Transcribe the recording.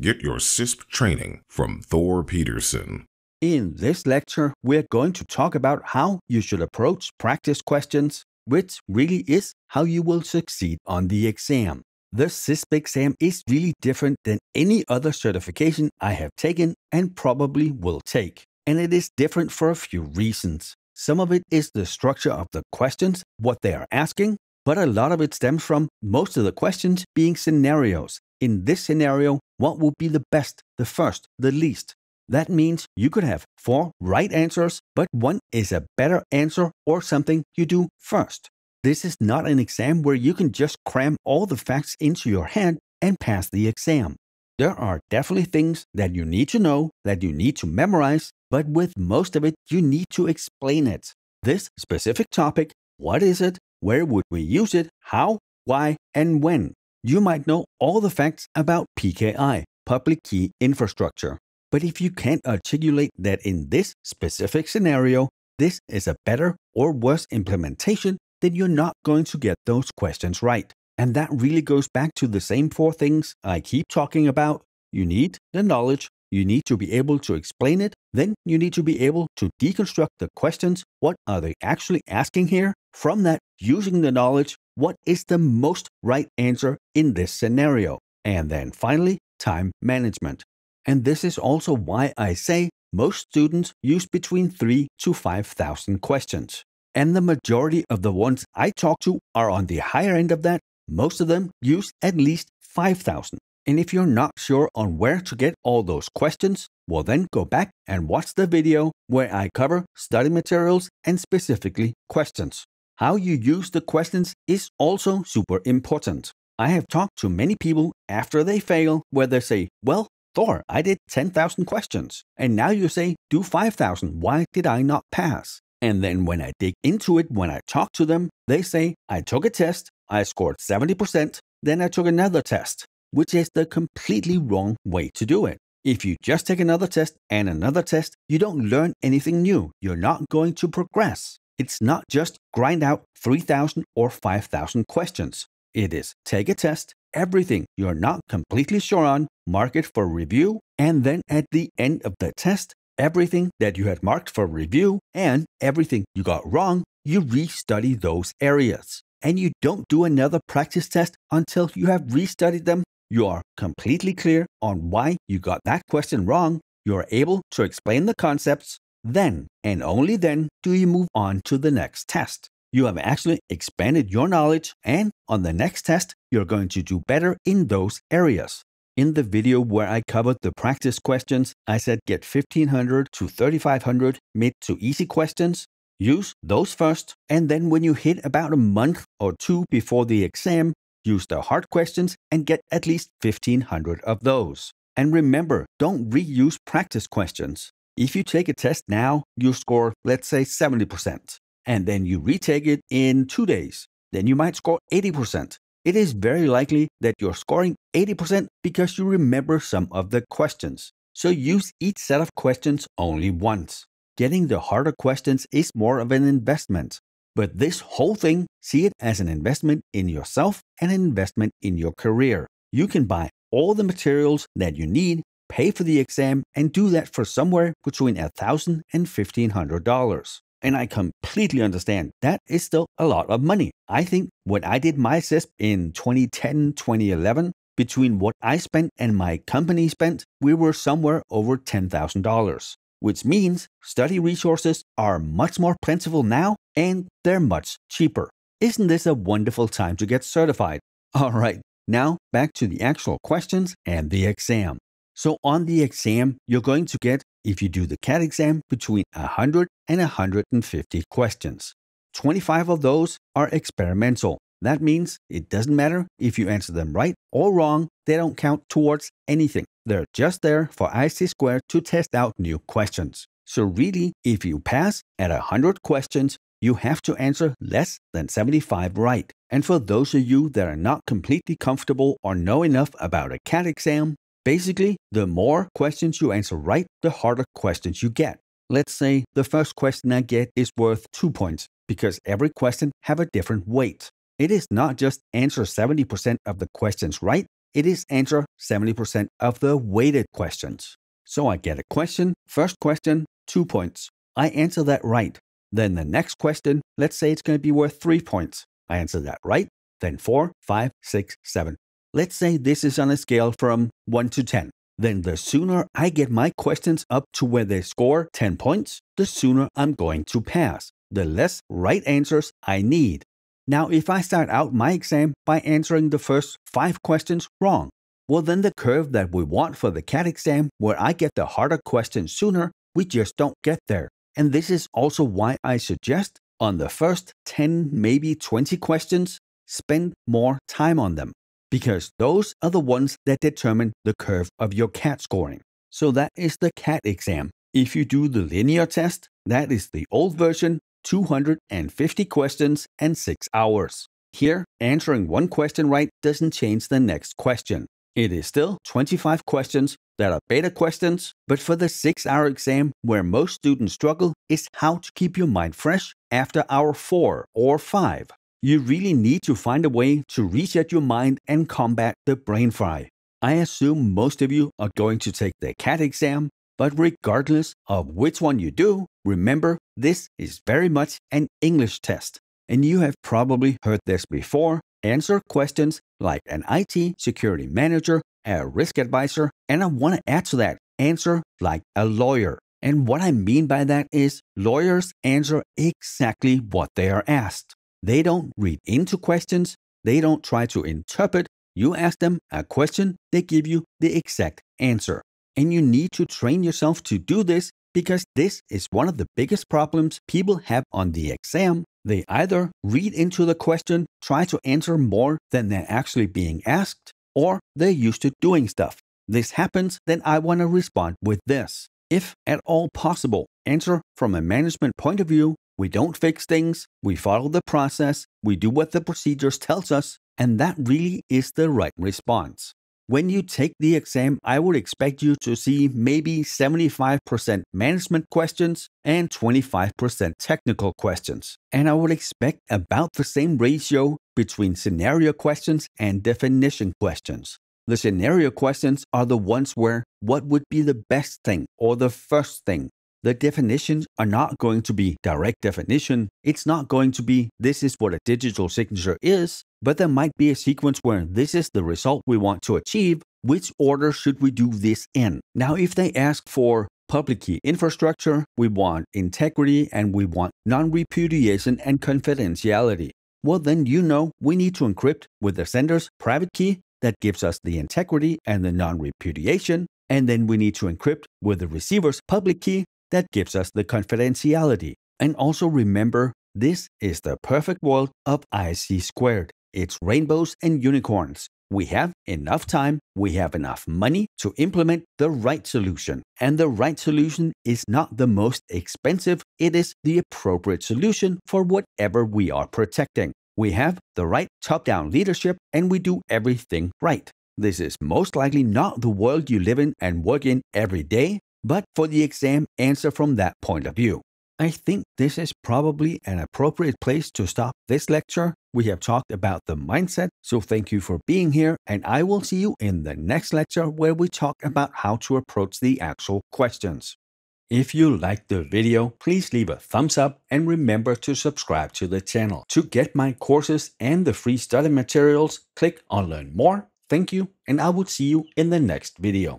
Get your CISP training from Thor Peterson. In this lecture, we're going to talk about how you should approach practice questions, which really is how you will succeed on the exam. The CISP exam is really different than any other certification I have taken and probably will take. And it is different for a few reasons. Some of it is the structure of the questions, what they are asking, but a lot of it stems from most of the questions being scenarios in this scenario, what would be the best, the first, the least? That means you could have four right answers, but one is a better answer or something you do first. This is not an exam where you can just cram all the facts into your head and pass the exam. There are definitely things that you need to know, that you need to memorize, but with most of it, you need to explain it. This specific topic what is it? Where would we use it? How? Why? And when? You might know all the facts about PKI, public key infrastructure, but if you can't articulate that in this specific scenario, this is a better or worse implementation, then you're not going to get those questions right. And that really goes back to the same four things I keep talking about. You need the knowledge, you need to be able to explain it, then you need to be able to deconstruct the questions. What are they actually asking here? From that, using the knowledge, what is the most right answer in this scenario. And then finally, time management. And this is also why I say most students use between 3 to 5,000 questions. And the majority of the ones I talk to are on the higher end of that. Most of them use at least 5,000. And if you're not sure on where to get all those questions, well then go back and watch the video where I cover study materials and specifically questions. How you use the questions is also super important. I have talked to many people after they fail where they say, Well, Thor, I did 10,000 questions. And now you say, Do 5,000. Why did I not pass? And then when I dig into it, when I talk to them, they say, I took a test, I scored 70%, then I took another test, which is the completely wrong way to do it. If you just take another test and another test, you don't learn anything new. You're not going to progress. It's not just grind out 3,000 or 5,000 questions. It is take a test, everything you're not completely sure on, mark it for review, and then at the end of the test, everything that you had marked for review and everything you got wrong, you restudy those areas. And you don't do another practice test until you have restudied them. You are completely clear on why you got that question wrong. You are able to explain the concepts then, and only then, do you move on to the next test. You have actually expanded your knowledge, and on the next test, you're going to do better in those areas. In the video where I covered the practice questions, I said get 1500 to 3500 mid to easy questions. Use those first, and then when you hit about a month or two before the exam, use the hard questions and get at least 1500 of those. And remember, don't reuse practice questions. If you take a test now, you score, let's say, 70%, and then you retake it in two days, then you might score 80%. It is very likely that you're scoring 80% because you remember some of the questions. So use each set of questions only once. Getting the harder questions is more of an investment. But this whole thing, see it as an investment in yourself and an investment in your career. You can buy all the materials that you need pay for the exam and do that for somewhere between $1,000 and $1,500. And I completely understand that is still a lot of money. I think when I did my CISP in 2010, 2011, between what I spent and my company spent, we were somewhere over $10,000, which means study resources are much more plentiful now and they're much cheaper. Isn't this a wonderful time to get certified? All right, now back to the actual questions and the exam. So on the exam, you're going to get, if you do the CAT exam, between 100 and 150 questions. 25 of those are experimental. That means it doesn't matter if you answer them right or wrong, they don't count towards anything. They're just there for IC Square to test out new questions. So really, if you pass at 100 questions, you have to answer less than 75 right. And for those of you that are not completely comfortable or know enough about a CAT exam, Basically, the more questions you answer right, the harder questions you get. Let's say the first question I get is worth 2 points because every question have a different weight. It is not just answer 70% of the questions right, it is answer 70% of the weighted questions. So I get a question, first question, 2 points. I answer that right. Then the next question, let's say it's going to be worth 3 points. I answer that right, then four, five, six, seven. Let's say this is on a scale from 1 to 10. Then the sooner I get my questions up to where they score 10 points, the sooner I'm going to pass, the less right answers I need. Now, if I start out my exam by answering the first five questions wrong, well, then the curve that we want for the CAT exam, where I get the harder questions sooner, we just don't get there. And this is also why I suggest on the first 10, maybe 20 questions, spend more time on them because those are the ones that determine the curve of your CAT scoring. So that is the CAT exam. If you do the linear test, that is the old version, 250 questions and 6 hours. Here, answering one question right doesn't change the next question. It is still 25 questions that are beta questions, but for the 6 hour exam where most students struggle is how to keep your mind fresh after hour 4 or 5. You really need to find a way to reset your mind and combat the brain fry. I assume most of you are going to take the CAT exam, but regardless of which one you do, remember this is very much an English test. And you have probably heard this before answer questions like an IT security manager, a risk advisor, and I want to add to that answer like a lawyer. And what I mean by that is lawyers answer exactly what they are asked. They don't read into questions, they don't try to interpret. You ask them a question, they give you the exact answer. And you need to train yourself to do this because this is one of the biggest problems people have on the exam. They either read into the question, try to answer more than they're actually being asked, or they're used to doing stuff. This happens, then I want to respond with this. If at all possible, answer from a management point of view we don't fix things, we follow the process, we do what the procedures tells us, and that really is the right response. When you take the exam, I would expect you to see maybe 75% management questions and 25% technical questions. And I would expect about the same ratio between scenario questions and definition questions. The scenario questions are the ones where what would be the best thing or the first thing the definitions are not going to be direct definition. It's not going to be, this is what a digital signature is, but there might be a sequence where this is the result we want to achieve. Which order should we do this in? Now, if they ask for public key infrastructure, we want integrity and we want non-repudiation and confidentiality. Well, then you know we need to encrypt with the sender's private key that gives us the integrity and the non-repudiation, and then we need to encrypt with the receiver's public key that gives us the confidentiality. And also remember, this is the perfect world of IC squared. It's rainbows and unicorns. We have enough time, we have enough money to implement the right solution. And the right solution is not the most expensive, it is the appropriate solution for whatever we are protecting. We have the right top down leadership and we do everything right. This is most likely not the world you live in and work in every day, but for the exam, answer from that point of view. I think this is probably an appropriate place to stop this lecture. We have talked about the mindset, so thank you for being here, and I will see you in the next lecture where we talk about how to approach the actual questions. If you liked the video, please leave a thumbs up and remember to subscribe to the channel. To get my courses and the free study materials, click on learn more. Thank you, and I will see you in the next video.